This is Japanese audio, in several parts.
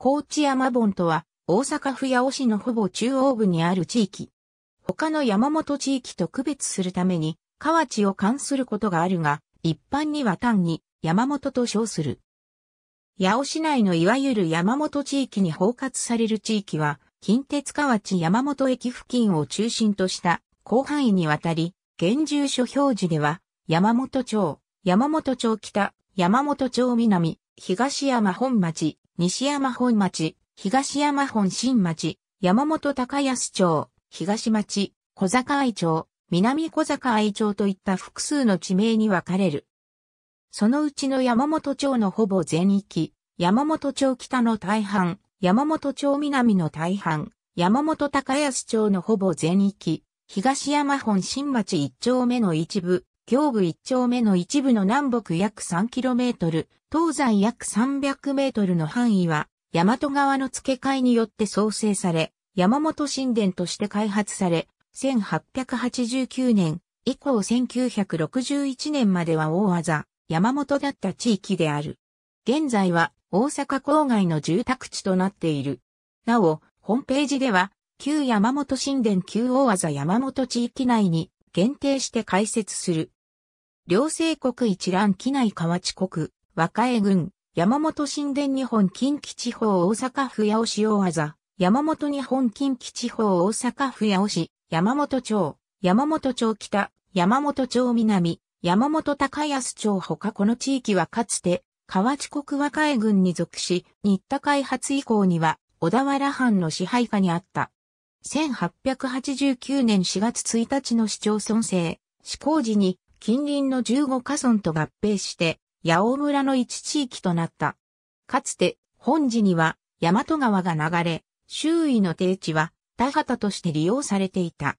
高知山盆とは、大阪府八尾市のほぼ中央部にある地域。他の山本地域と区別するために、河内を冠することがあるが、一般には単に山本と称する。八尾市内のいわゆる山本地域に包括される地域は、近鉄河内山本駅付近を中心とした広範囲にわたり、現住所表示では、山本町、山本町北、山本町南、東山本町西山本町、東山本新町、山本高安町、東町、小坂愛町、南小坂愛町といった複数の地名に分かれる。そのうちの山本町のほぼ全域、山本町北の大半、山本町南の大半、山本高安町のほぼ全域、東山本新町一丁目の一部、胸部1丁目の一部の南北約3キロメートル、東西約3 0 0メートルの範囲は、大和川の付け替えによって創生され、山本神殿として開発され、1889年以降1961年までは大技、山本だった地域である。現在は大阪郊外の住宅地となっている。なお、ホームページでは、旧山本神殿旧大技山本地域内に限定して解説する両政国一覧機内河内国、和歌江郡、山本神殿日本近畿地方大阪府八尾市大字、山本日本近畿地方大阪府八尾市、山本町、山本町北、山本町南、山本高安町ほかこの地域はかつて、河内国和江軍に属し、新田開発以降には、小田原藩の支配下にあった。1889年4月1日の市町村制、施行時に、近隣の15カ村と合併して、八尾村の一地域となった。かつて、本寺には、大和川が流れ、周囲の低地は、田畑として利用されていた。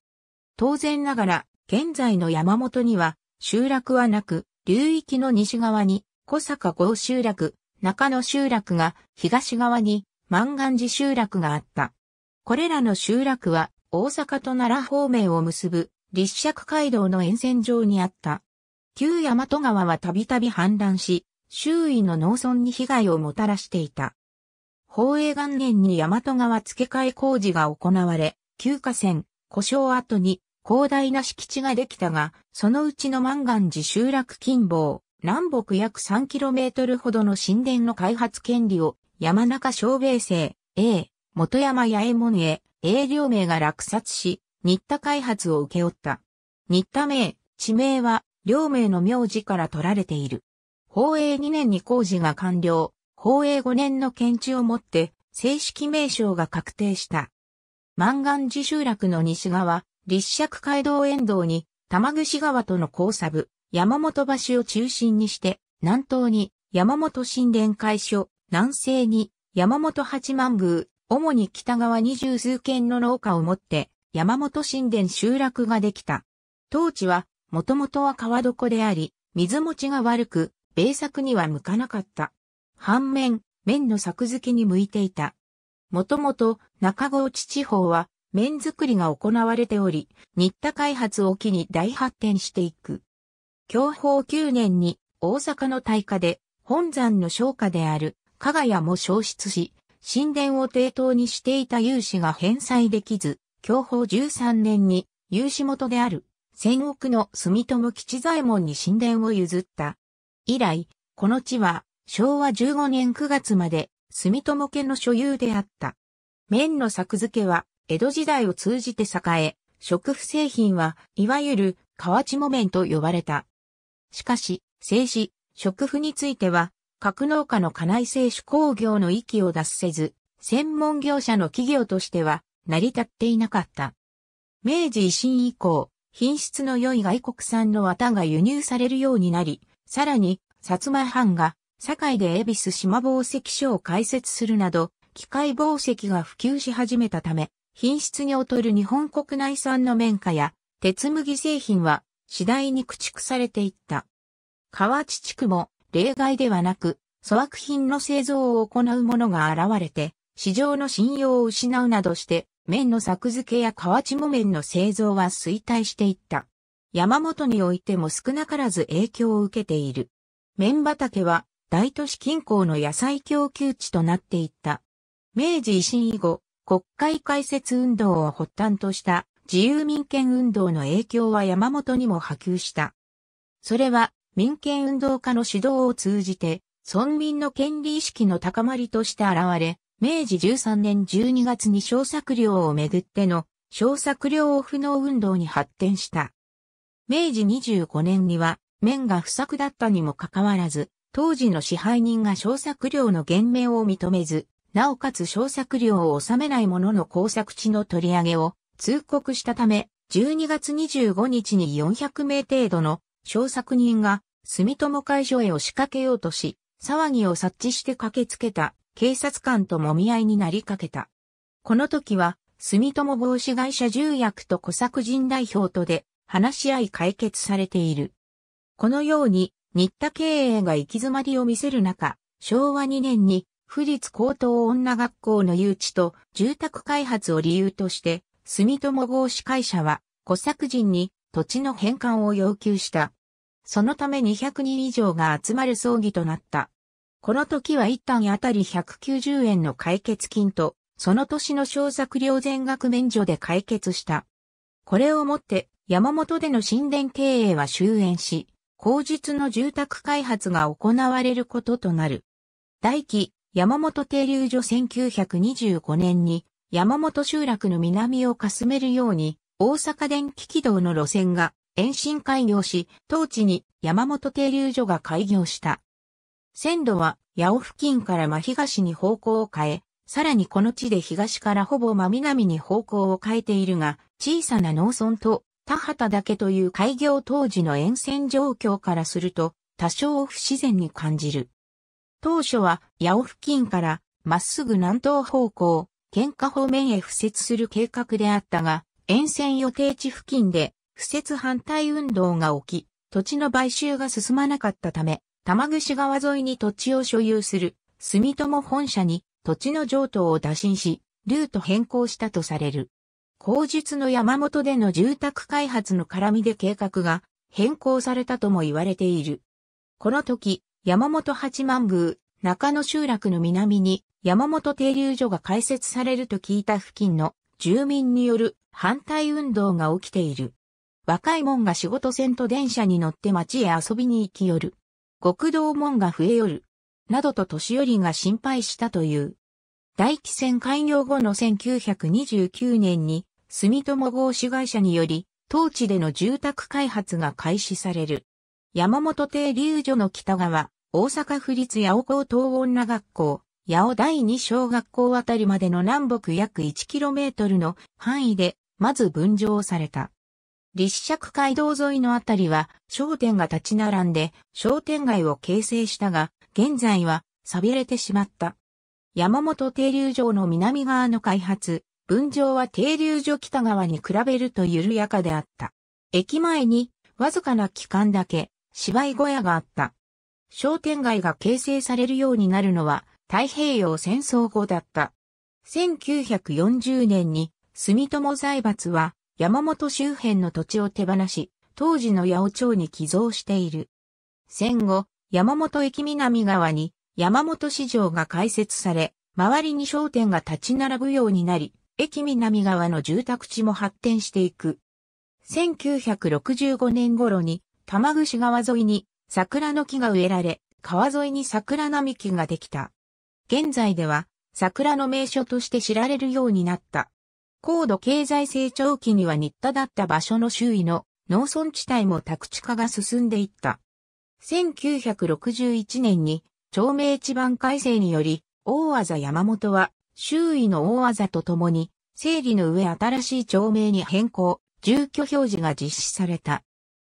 当然ながら、現在の山本には、集落はなく、流域の西側に、小坂郷集落、中野集落が、東側に、万願寺集落があった。これらの集落は、大阪と奈良方面を結ぶ立石街道の沿線上にあった。旧大和川はたびたび氾濫し、周囲の農村に被害をもたらしていた。宝永元年に大和川付け替え工事が行われ、旧河川、故障跡に広大な敷地ができたが、そのうちの万願寺集落近傍、南北約 3km ほどの神殿の開発権利を山中小米生、A、元山八重門へ、A 両名が落札し、新田開発を受け負った。新田名、地名は、両名の名字から取られている。宝永2年に工事が完了、宝永5年の検知をもって、正式名称が確定した。満願寺集落の西側、立石街道沿道に、玉串川との交差部、山本橋を中心にして、南東に山本神殿会所、南西に山本八幡宮、主に北側二十数軒の農家をもって、山本神殿集落ができた。当地は、もともとは川床であり、水持ちが悪く、米作には向かなかった。反面、麺の作付きに向いていた。もともと中河内地方は麺作りが行われており、新田開発を機に大発展していく。享保9年に大阪の大火で本山の商家である加賀屋も消失し、神殿を抵当にしていた有志が返済できず、享保13年に、有志元である、戦国の住友吉左衛門に神殿を譲った。以来、この地は、昭和15年9月まで、住友家の所有であった。麺の作付けは、江戸時代を通じて栄え、食不製品は、いわゆる、河内木綿と呼ばれた。しかし、製紙、食腐については、格納家の家内製紙工業の域を脱せず、専門業者の企業としては、成り立っていなかった。明治維新以降、品質の良い外国産の綿が輸入されるようになり、さらに、薩摩藩が、堺で恵比寿島宝石所を開設するなど、機械宝石が普及し始めたため、品質に劣る日本国内産の綿花や、鉄麦製品は、次第に駆逐されていった。河内地区も、例外ではなく、粗悪品の製造を行う者が現れて、市場の信用を失うなどして、麺の作付けや河内木綿の製造は衰退していった。山本においても少なからず影響を受けている。麺畑は大都市近郊の野菜供給地となっていった。明治維新以後、国会開設運動を発端とした自由民権運動の影響は山本にも波及した。それは民権運動家の指導を通じて、村民の権利意識の高まりとして現れ、明治13年12月に小作料をめぐっての小作料を不能運動に発展した。明治25年には、面が不作だったにもかかわらず、当時の支配人が小作料の減免を認めず、なおかつ小作料を納めない者の工作地の取り上げを通告したため、12月25日に400名程度の小作人が住友会所へ押しかけようとし、騒ぎを察知して駆けつけた警察官ともみ合いになりかけた。この時は、住友防止会社重役と小作人代表とで話し合い解決されている。このように、新田経営が行き詰まりを見せる中、昭和2年に、府立高等女学校の誘致と住宅開発を理由として、住友合資会社は、小作人に土地の返還を要求した。そのため200人以上が集まる葬儀となった。この時は一旦あたり190円の解決金と、その年の小作料全額免除で解決した。これをもって、山本での神殿経営は終焉し、後日の住宅開発が行われることとなる。大期、山本停留所1925年に、山本集落の南をかすめるように、大阪電気軌道の路線が延伸開業し、当地に山本停留所が開業した。線路は、八尾付近から真東に方向を変え、さらにこの地で東からほぼ真南に方向を変えているが、小さな農村と田畑だけという開業当時の沿線状況からすると、多少不自然に感じる。当初は、八尾付近から、まっすぐ南東方向、喧嘩方面へ敷設する計画であったが、沿線予定地付近で、敷設反対運動が起き、土地の買収が進まなかったため、玉串川沿いに土地を所有する住友本社に土地の譲渡を打診し、ルート変更したとされる。後述の山本での住宅開発の絡みで計画が変更されたとも言われている。この時、山本八幡宮、中野集落の南に山本停留所が開設されると聞いた付近の住民による反対運動が起きている。若い者が仕事船と電車に乗って町へ遊びに行き寄る。極道門が増えよる、などと年寄りが心配したという。大気船開業後の1929年に、住友合資会社により、当地での住宅開発が開始される。山本邸流所の北側、大阪府立八尾高等女学校、八尾第二小学校あたりまでの南北約1トルの範囲で、まず分譲された。立石街道沿いのあたりは商店が立ち並んで商店街を形成したが、現在は錆びれてしまった。山本停留場の南側の開発、分譲は停留所北側に比べると緩やかであった。駅前にわずかな期間だけ芝居小屋があった。商店街が形成されるようになるのは太平洋戦争後だった。1940年に住友財閥は山本周辺の土地を手放し、当時の八尾町に寄贈している。戦後、山本駅南側に山本市場が開設され、周りに商店が立ち並ぶようになり、駅南側の住宅地も発展していく。1965年頃に、玉串川沿いに桜の木が植えられ、川沿いに桜並木ができた。現在では、桜の名所として知られるようになった。高度経済成長期には新田だった場所の周囲の農村地帯も宅地化が進んでいった。1961年に町名地盤改正により、大技山本は周囲の大技とともに、整理の上新しい町名に変更、住居表示が実施された。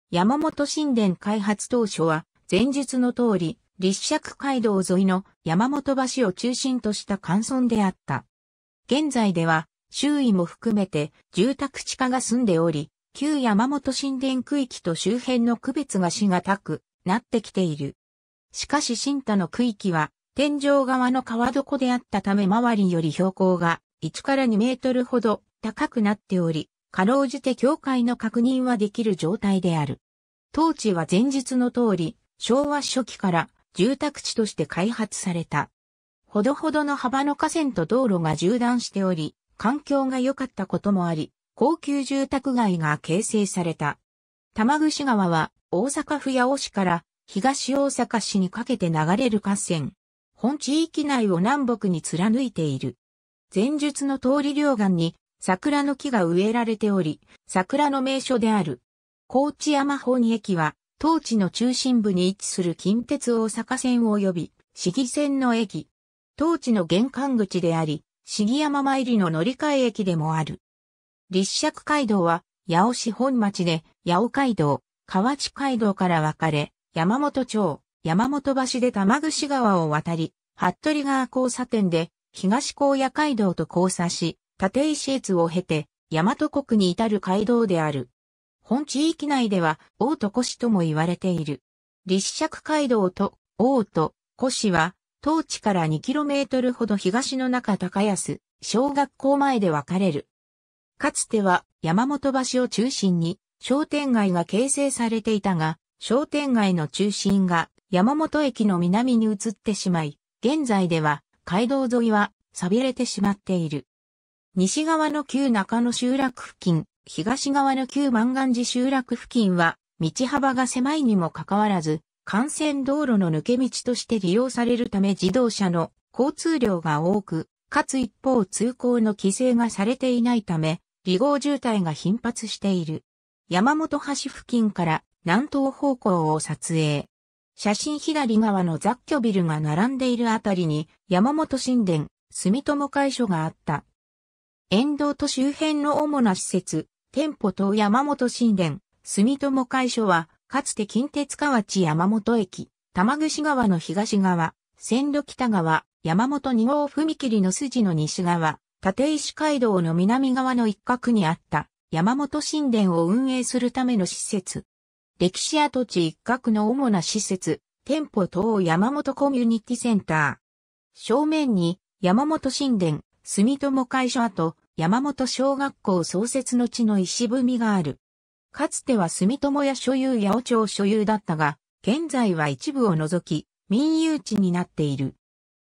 山本神殿開発当初は、前述の通り、立石街道沿いの山本橋を中心とした関村であった。現在では、周囲も含めて住宅地下が住んでおり、旧山本神殿区域と周辺の区別がしがたくなってきている。しかし新田の区域は天井側の川床であったため周りより標高が1から2メートルほど高くなっており、かろうじて境界の確認はできる状態である。当地は前述の通り、昭和初期から住宅地として開発された。ほどほどの幅の河川と道路が縦断しており、環境が良かったこともあり、高級住宅街が形成された。玉串川は大阪府八尾市から東大阪市にかけて流れる河川。本地域内を南北に貫いている。前述の通り両岸に桜の木が植えられており、桜の名所である。高知山本駅は、当地の中心部に位置する近鉄大阪線及び、市議線の駅。当地の玄関口であり、杉山参りの乗り換え駅でもある。立石街道は、八尾市本町で、八尾街道、河内街道から分かれ、山本町、山本橋で玉串川を渡り、服部川交差点で、東高野街道と交差し、立石越を経て、大和国に至る街道である。本地域内では、大都古市とも言われている。立石街道と、大都、古市は、当地から 2km ほど東の中高安、小学校前で分かれる。かつては山本橋を中心に商店街が形成されていたが、商店街の中心が山本駅の南に移ってしまい、現在では街道沿いは錆びれてしまっている。西側の旧中野集落付近、東側の旧万願寺集落付近は道幅が狭いにもかかわらず、幹線道路の抜け道として利用されるため自動車の交通量が多く、かつ一方通行の規制がされていないため、離合渋滞が頻発している。山本橋付近から南東方向を撮影。写真左側の雑居ビルが並んでいるあたりに山本神殿、住友会所があった。沿道と周辺の主な施設、店舗と山本神殿、住友会所はかつて近鉄河内山本駅、玉串川の東側、線路北側、山本二号踏切の筋の西側、立石街道の南側の一角にあった山本神殿を運営するための施設。歴史跡地一角の主な施設、店舗等山本コミュニティセンター。正面に山本神殿、住友会所跡、山本小学校創設の地の石踏みがある。かつては住友や所有八百町所有だったが、現在は一部を除き、民有地になっている。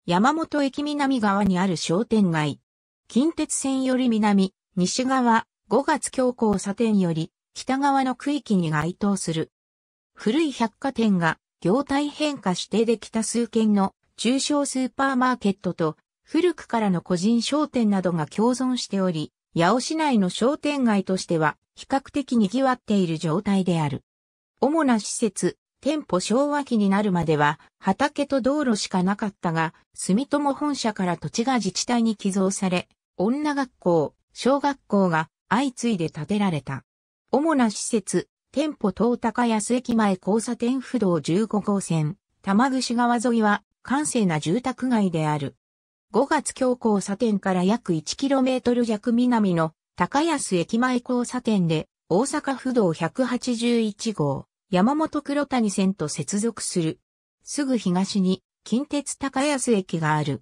山本駅南側にある商店街。近鉄線より南、西側、5月強行差点より、北側の区域に該当する。古い百貨店が、業態変化指定できた数件の中小スーパーマーケットと、古くからの個人商店などが共存しており、八尾市内の商店街としては比較的賑わっている状態である。主な施設、店舗昭和期になるまでは畑と道路しかなかったが、住友本社から土地が自治体に寄贈され、女学校、小学校が相次いで建てられた。主な施設、店舗東高安駅前交差点不動15号線、玉串川沿いは閑静な住宅街である。5月京交差点から約 1km 弱南の高安駅前交差点で大阪府道181号山本黒谷線と接続する。すぐ東に近鉄高安駅がある。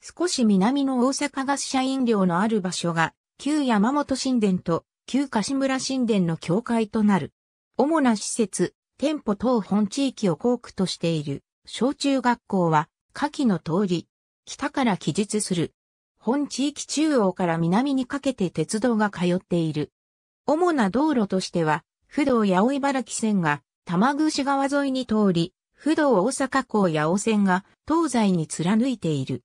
少し南の大阪ガス社飲料のある場所が旧山本神殿と旧柏村神殿の境界となる。主な施設、店舗等本地域を校区としている小中学校は下記の通り、北から記述する。本地域中央から南にかけて鉄道が通っている。主な道路としては、不動八尾茨城線が玉串川沿いに通り、不動大阪港八尾線が東西に貫いている。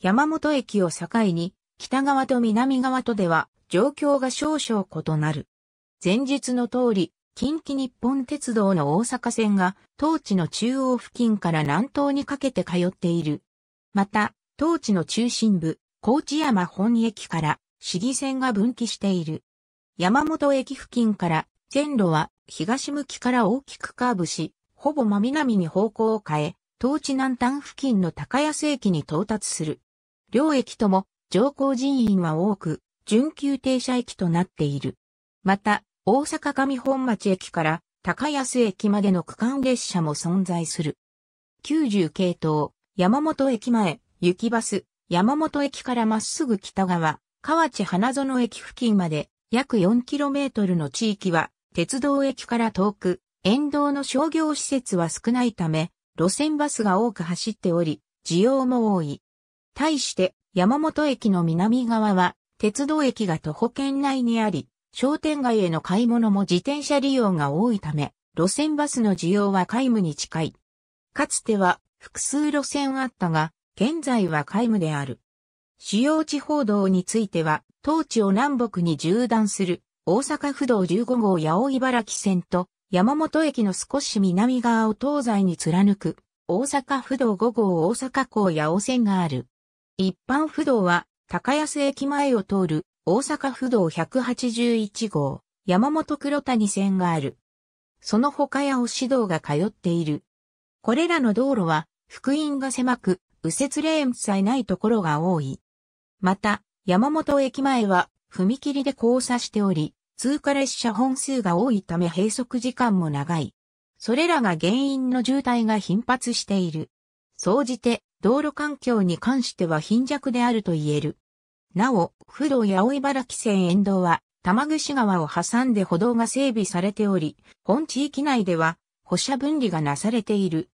山本駅を境に、北側と南側とでは状況が少々異なる。前述の通り、近畿日本鉄道の大阪線が当地の中央付近から南東にかけて通っている。また、当地の中心部、高知山本駅から市議線が分岐している。山本駅付近から線路は東向きから大きくカーブし、ほぼ真南に方向を変え、当地南端付近の高安駅に到達する。両駅とも乗降人員は多く、準急停車駅となっている。また、大阪上本町駅から高安駅までの区間列車も存在する。90系統、山本駅前、雪バス、山本駅からまっすぐ北側、河内花園駅付近まで約 4km の地域は、鉄道駅から遠く、沿道の商業施設は少ないため、路線バスが多く走っており、需要も多い。対して、山本駅の南側は、鉄道駅が徒歩圏内にあり、商店街への買い物も自転車利用が多いため、路線バスの需要は皆無に近い。かつては複数路線あったが、現在は皆無である。主要地方道については、当地を南北に縦断する大阪府道15号八尾茨城線と山本駅の少し南側を東西に貫く大阪府道5号大阪港八尾線がある。一般府道は高安駅前を通る大阪府道181号山本黒谷線がある。その他八尾市道が通っている。これらの道路は福音が狭く右折レーンさえないところが多い。また、山本駅前は踏切で交差しており、通過列車本数が多いため閉塞時間も長い。それらが原因の渋滞が頻発している。総じて、道路環境に関しては貧弱であると言える。なお、不動や青茨城線沿道は、玉串川を挟んで歩道が整備されており、本地域内では、歩車分離がなされている。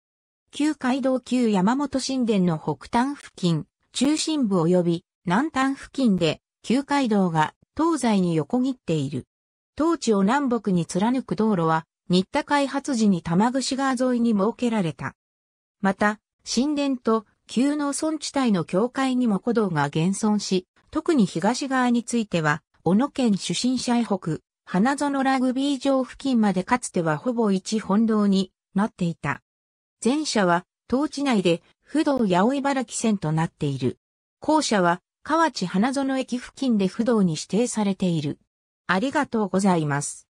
旧街道旧山本神殿の北端付近、中心部及び南端付近で旧街道が東西に横切っている。当地を南北に貫く道路は、新田開発時に玉串川沿いに設けられた。また、神殿と旧農村地帯の境界にも古道が現存し、特に東側については、小野県出身者へ北、花園ラグビー場付近までかつてはほぼ一本堂になっていた。前者は、当地内で、不動八尾茨城線となっている。後者は、河内花園駅付近で不動に指定されている。ありがとうございます。